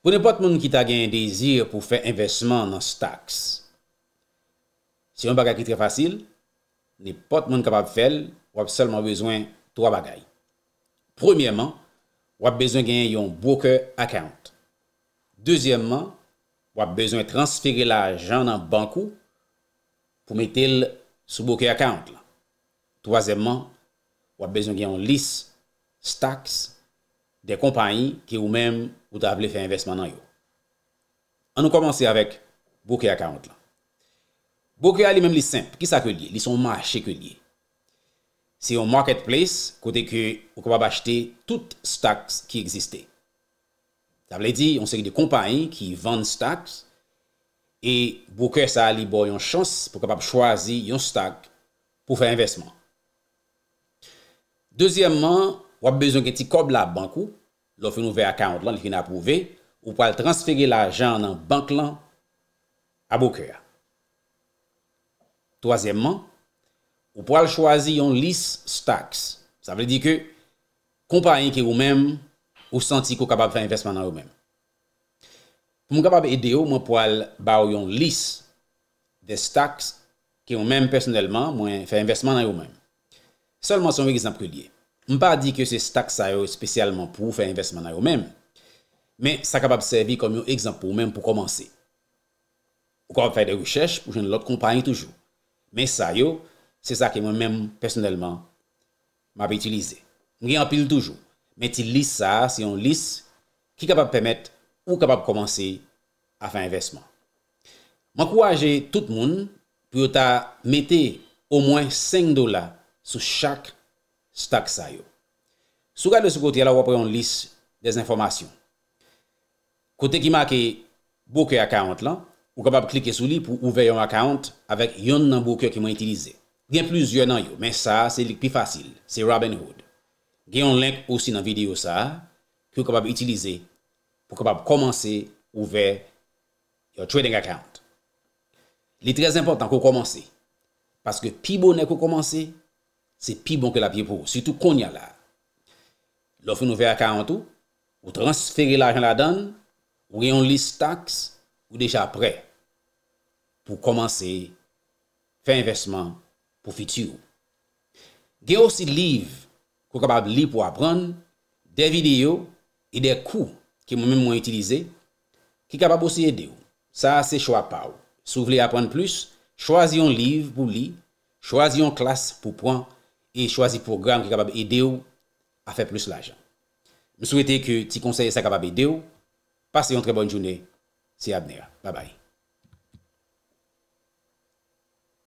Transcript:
Pou ne pot moun ki ta gen yon dezir pou fè investman nan staks. Si yon bagay ki tre fasil, ne pot moun kapap fèl wap selman bezwen 3 bagay. Premyèman, wap bezwen gen yon broker akant. Dezyèman, wap bezwen transfere la jan nan bankou pou metel sou broker akant. Toazèman, wap bezwen gen yon lis staks bankou. de kompany ki ou mèm ou ta vle fè investman nan yo. An nou komanse avèk bouke akarant lan. Bouke alè mèm li semp, ki sa ke li? Li son ma che ke li. Se yon marketplace, kote ke ou kapab achete tout staks ki egziste. Ta vle di, yon seki de kompany ki vande staks e bouke sa alè bo yon chans pou kapab chwazi yon staks pou fè investman. Dezyèmman, wap bezon ke ti kob la bankou, lof yon ouve akant lan li fin ap mouve, ou pwal transfere la jan nan bank lan a bou kreya. Toazemman, ou pwal chwazi yon lis staks. Sa vle di ke, kompanyen ki ou men, ou santi ko kapab fè investman nan ou men. Fou moun kapab ede yo, moun pwal baw yon lis de staks ki ou men personelman, moun fè investman nan ou men. Seleman son vek izan prelye. M pa di ke se stak sa yo spesyalman pou fè investman a yo mèm. Mè sa kapab servi kom yo egzampou mèm pou komanse. Ou kapab fè de wichèche pou jen lòt kompanye toujou. Mè sa yo, se sa ke mèm mèm personelman m api itilize. M gen apil toujou. Mè ti lis sa, se yon lis, ki kapab pèmèt ou kapab komanse a fè investman. M akouwaje tout moun pou yo ta mette au mwen 5 dola sou chak Stak sa yo. Sou gade sou kote ala wapre yon lis des informasyon. Kote ki make bouke akant lan, ou kapab klike sou li pou ouve yon akant avek yon nan bouke ki mwen itilize. Gen plus yon nan yo, men sa se lik pi fasil. Se Robinhood. Gen yon link osi nan video sa ki ou kapab itilize pou kapab komanse ouve yon trading akant. Li trez important kou komanse paske pi bonen kou komanse Se pi bon ke la pi pou. Situ kon ya la. Lofi nou ve a ka an tou. Ou transfere la jen la dan. Ou yon lis tax. Ou deja pre. Pou komanse. Fe investman pou fiti ou. Ge ou si liv. Kou kapab li pou apran. De video. E de kou. Ki moun moun moun itilize. Ki kapab ou si ede ou. Sa se chwa pa ou. Sou vle apran plus. Chwazi yon liv pou li. Chwazi yon klas pou pran. e chwazi program ki kabab ede ou a fe plus la jan. M souwete ki ti konseye sa kabab ede ou. Pase yon tre bon jouni. Se ya bne ya. Ba bay.